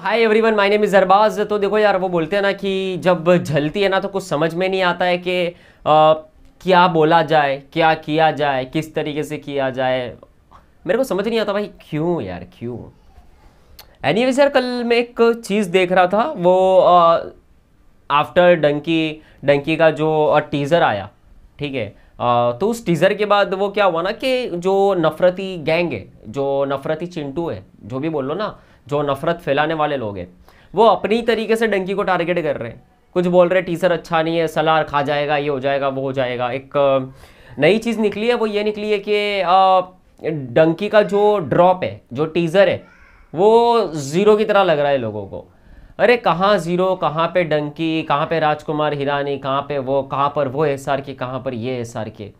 hi everyone my name is Arbaaz तो देखो यार वो बोलते हैं ना कि जब झलती है ना तो कुछ समझ में नहीं आता है कि क्या बोला जाए क्या किया जाए किस तरीके से किया जाए मेरे को समझ नहीं आता भाई क्यों यार क्यों एनी anyway, यार कल मैं एक चीज़ देख रहा था वो आफ्टर डंकी डंकी का जो टीज़र आया ठीक है तो उस टीज़र के बाद वो क्या हुआ ना कि जो नफ़रती गैंग है जो नफ़रती चिंटू है जो भी बोल लो ना जो नफ़रत फैलाने वाले लोग हैं वो अपनी तरीके से डंकी को टारगेट कर रहे हैं कुछ बोल रहे टीसर अच्छा नहीं है सलार खा जाएगा ये हो जाएगा वो हो जाएगा एक नई चीज़ निकली है वो ये निकली है कि डंकी का जो ड्रॉप है जो टीज़र है वो ज़ीरो की तरह लग रहा है लोगों को अरे कहाँ ज़ीरो कहाँ पे डंकी कहाँ पे राजकुमार हिरानी कहाँ पे वो कहाँ पर वो एस आर के कहाँ पर ये एस आर के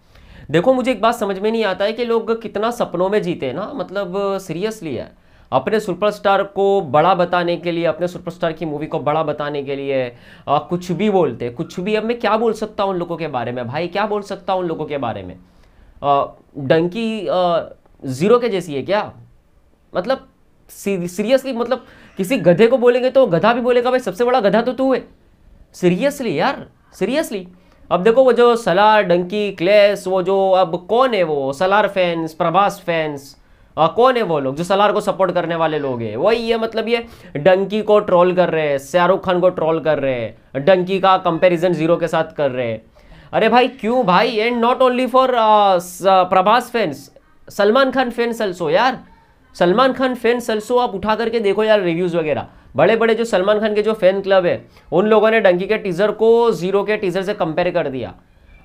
देखो मुझे एक बात समझ में नहीं आता है कि लोग कितना सपनों में जीते ना मतलब सीरियसली है अपने सुपरस्टार को बड़ा बताने के लिए अपने सुपरस्टार की मूवी को बड़ा बताने के लिए आ, कुछ भी बोलते कुछ भी अब मैं क्या बोल सकता हूँ उन लोगों के बारे में भाई क्या बोल सकता हूँ उन लोगों के बारे में डंकी ज़ीरो के जैसी है क्या मतलब सीरियसली मतलब किसी गधे को बोलेंगे तो गधा भी बोलेगा भाई सबसे बड़ा गधा तो तू है सीरियसली यार सीरियसली अब देखो वो जो सलार डंकी क्लेस वो जो अब कौन है वो सलार फैंस प्रभास फैंस आ, कौन है वो लोग जो सलार को सपोर्ट करने वाले लोग हैं वही है मतलब ये डंकी को ट्रोल कर रहे हैं शाहरुख खान को ट्रोल कर रहे हैं डंकी का कंपेरिजन जीरो के साथ कर रहे हैं अरे भाई क्यों भाई and not only for Prabhas fans Salman Khan fans also यार सलमान खान फैंस अल्सो आप उठा करके देखो यार रिव्यूज़ वगैरह बड़े बड़े जो सलमान खान के जो फैन क्लब है उन लोगों ने डंकी के टीज़र को जीरो के टीज़र से कंपेयर कर दिया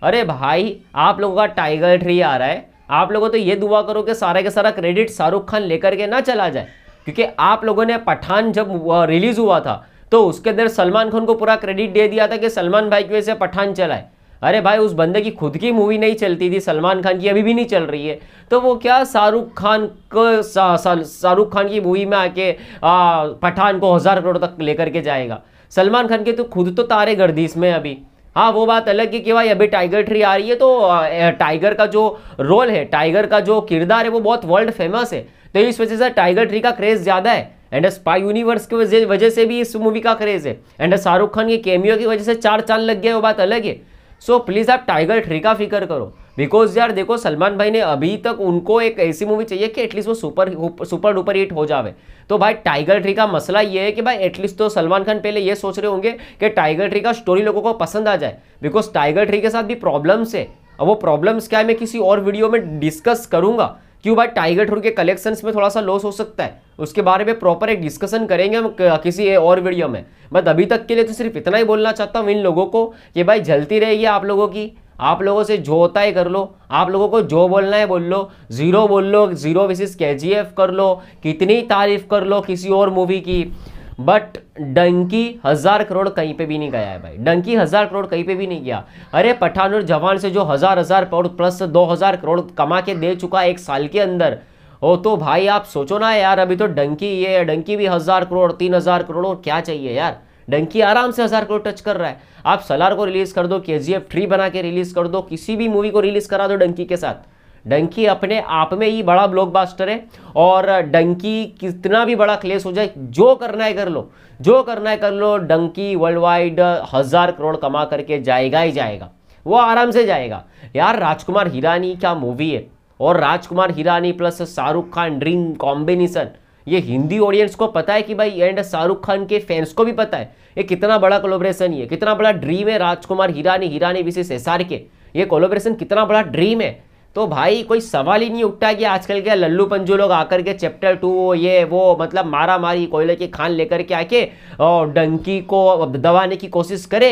अरे भाई आप लोगों का टाइगर ट्री आ रहा है आप लोगों तो ये दुआ करो कि सारा के सारा क्रेडिट शाहरुख खान लेकर के ना चला जाए क्योंकि आप लोगों ने पठान जब रिलीज़ हुआ था तो उसके अंदर सलमान खान को पूरा क्रेडिट दे दिया था कि सलमान भाई की वजह से पठान चलाए अरे भाई उस बंदे की खुद की मूवी नहीं चलती थी सलमान खान की अभी भी नहीं चल रही है तो वो क्या शाहरुख खान को शाहरुख खान की मूवी में आके पठान को हज़ार करोड़ तक लेकर के जाएगा सलमान खान के तो खुद तो तारे गर्दी इसमें अभी हाँ वो बात अलग है कि भाई अभी टाइगर ट्री आ रही है तो टाइगर का जो रोल है टाइगर का जो किरदार है वो बहुत वर्ल्ड फेमस है तो इस वजह से टाइगर ट्री का क्रेज़ ज़्यादा है एंड स्पाई यूनिवर्स की वजह से भी इस मूवी का क्रेज़ है एंड शाहरुख खान के कैमियो की वजह से चार चांद लग गया वो बात अलग है सो so, प्लीज़ आप टाइगर ट्री का फिक्र करो बिकॉज यार देखो सलमान भाई ने अभी तक उनको एक ऐसी मूवी चाहिए कि एटलीस्ट वो सुपर सुपर डुपर हिट हो जावे तो भाई टाइगर ट्री का मसला ये है कि भाई एटलीस्ट तो सलमान खान पहले ये सोच रहे होंगे कि टाइगर ट्री का स्टोरी लोगों को पसंद आ जाए बिकॉज टाइगर ट्री के साथ भी प्रॉब्लम्स है अब वो प्रॉब्लम्स क्या है मैं किसी और वीडियो में डिस्कस करूंगा क्यों भाई टाइगर ट्रू के कलेक्शंस में थोड़ा सा लॉस हो सकता है उसके बारे में प्रॉपर एक डिस्कशन करेंगे हम किसी और वीडियो में बट अभी तक के लिए तो सिर्फ इतना ही बोलना चाहता हूँ इन लोगों को कि भाई जलती रहेगी आप लोगों की आप लोगों से जो होता है कर लो आप लोगों को जो बोलना है बोल लो ज़ीरो बोल लो ज़ीरो विशेष के जी कर लो कितनी तारीफ़ कर लो किसी और मूवी की बट डंकी हज़ार करोड़ कहीं पे भी नहीं गया है भाई डंकी हज़ार करोड़ कहीं पे भी नहीं गया अरे पठान और जवान से जो हज़ार हज़ार करोड़ प्लस दो हज़ार करोड़ कमा के दे चुका एक साल के अंदर ओ तो भाई आप सोचो ना यार अभी तो डंकी ये डंकी भी हज़ार करोड़ तीन हज़ार करोड़ और क्या चाहिए यार डंकी आराम से हज़ार करोड़ टच कर रहा है आप सलार को रिलीज़ कर दो के जी एफ थ्री बना के रिलीज़ कर दो किसी भी मूवी को रिलीज़ करा दो डंकी के साथ डंकी अपने आप में ही बड़ा ब्लॉकबास्टर है और डंकी कितना भी बड़ा क्लेस हो जाए जो करना है कर लो जो करना है कर लो डंकी वर्ल्ड वाइड हज़ार करोड़ कमा करके जाएगा ही जाएगा वो आराम से जाएगा यार राजकुमार हिरानी क्या मूवी है और Rajkumar Hirani plus Shahrukh Khan dream combination ये हिंदी ऑडियंस को पता है कि भाई एंड शाहरुख खान के फैंस को भी पता है ये कितना बड़ा कोलोब्रेशन है कितना बड़ा ड्रीम है राजकुमार हिरानी हीरानी विशेष एस के ये कोलोब्रेशन कितना बड़ा ड्रीम है तो भाई कोई सवाल ही नहीं उठता कि आजकल के लल्लू पंजू लोग आकर के चैप्टर टू ये वो मतलब मारा मारी कोयले के खान लेकर के आके और डंकी को दबाने की कोशिश करे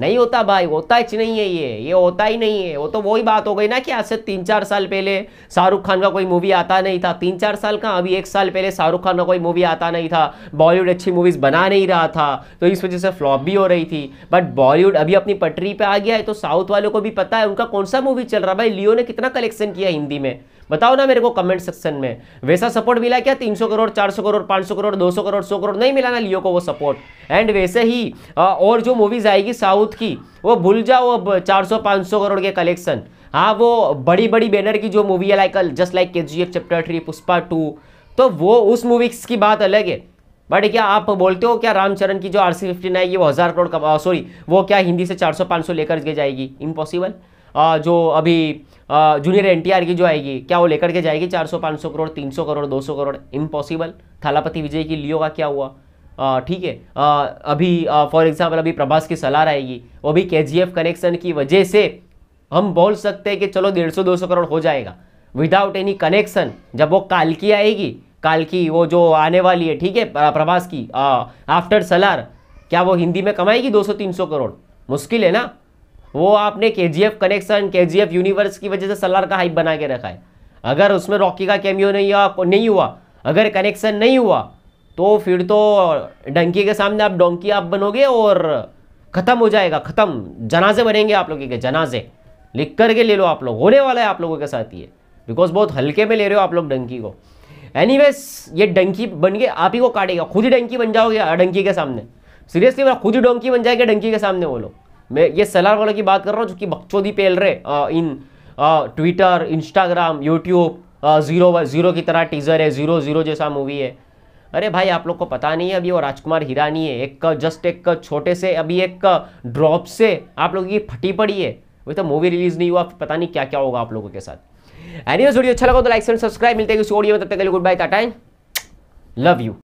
नहीं होता भाई होता ही नहीं है ये ये होता ही नहीं है वो तो वही बात हो गई ना कि आज से तीन चार साल पहले शाहरुख खान का कोई मूवी आता नहीं था तीन चार साल का अभी एक साल पहले शाहरुख खान का कोई मूवी आता नहीं था बॉलीवुड अच्छी मूवीज़ बना नहीं रहा था तो इस वजह से फ्लॉप भी हो रही थी बट बॉलीवुड अभी अपनी पटरी पर आ गया है तो साउथ वालों को भी पता है उनका कौन सा मूवी चल रहा है भाई लियो ने कितना कलेक्शन किया हिंदी में बताओ ना मेरे को कमेंट सेक्शन में वैसा सपोर्ट मिला क्या 300 करोड़ 400 करोड़ 500 करोड़ 200 करोड़ 100 करोड़ नहीं मिला ना लियो को वो सपोर्ट एंड वैसे ही और जो मूवीज़ आएगी साउथ की वो भूल जाओ अब चार सौ करोड़ के कलेक्शन हाँ वो बड़ी बड़ी बैनर की जो मूवी है like just like K G F chapter three Pushpa two तो वो उस मूवीज की बात अलग है बट क्या आप बोलते हो क्या रामचरण की जो आर सी फिफ्टीन आएगी वो हज़ार करोड़ का सॉरी वो क्या हिंदी से चार सौ पांच सौ लेकर जाएगी इम्पॉसिबल जो अभी जूनियर एनटीआर की जो आएगी क्या वो लेकर के जाएगी 400 500 करोड़ 300 करोड़ 200 करोड़ इम्पॉसिबल थालापति विजय की लियो का क्या हुआ ठीक है अभी फॉर एग्जाम्पल अभी प्रभास की सलाह आएगी वो भी के कनेक्शन की वजह से हम बोल सकते हैं कि चलो डेढ़ सौ दो सौ करोड़ हो जाएगा विदाउट एनी कनेक्शन जब वो काल की आएगी काल की वो जो आने वाली है ठीक है प्रभास की आफ्टर सलार क्या वो हिंदी में कमाएगी 200-300 करोड़ मुश्किल है ना वो आपने के कनेक्शन के यूनिवर्स की वजह से सलार का हाइप बना के रखा है अगर उसमें रॉकी का कैमियो नहीं हुआ नहीं हुआ अगर कनेक्शन नहीं हुआ तो फिर तो डंकी के सामने आप डोंकी आप बनोगे और ख़त्म हो जाएगा ख़त्म जनाजे बनेंगे आप लोगों के जनाजे लिख करके ले लो आप लोग होने वाला है आप लोगों के साथ ये बिकॉज बहुत हल्के में ले रहे हो आप लोग डंकी को एनी ये डंकी बन के आप ही को काटेगा खुद ही डंकी बन जाओगे डंकी के सामने सीरियसली खुद ही डोंकी बन जाएगा डंकी के सामने वो लोग मैं ये सलार वालों की बात कर रहा हूँ जो कि बकचोदी पेल रहे इन Twitter Instagram YouTube zero zero की तरह टीज़र है ज़ीरो ज़ीरो जैसा मूवी है अरे भाई आप लोग को पता नहीं है अभी वो राजकुमार हिरानी है एक जस्ट एक छोटे से अभी एक ड्रॉप से आप लोगों की फटी पड़ी है वही तो मूवी रिलीज़ नहीं हुआ पता नहीं क्या क्या होगा आप लोगों के साथ एनिवेज वीडियो अच्छा लगा तो लाइक एंड सब्सक्राइब मिलते हैं उस ऑडियो में तब तक good bye tata love you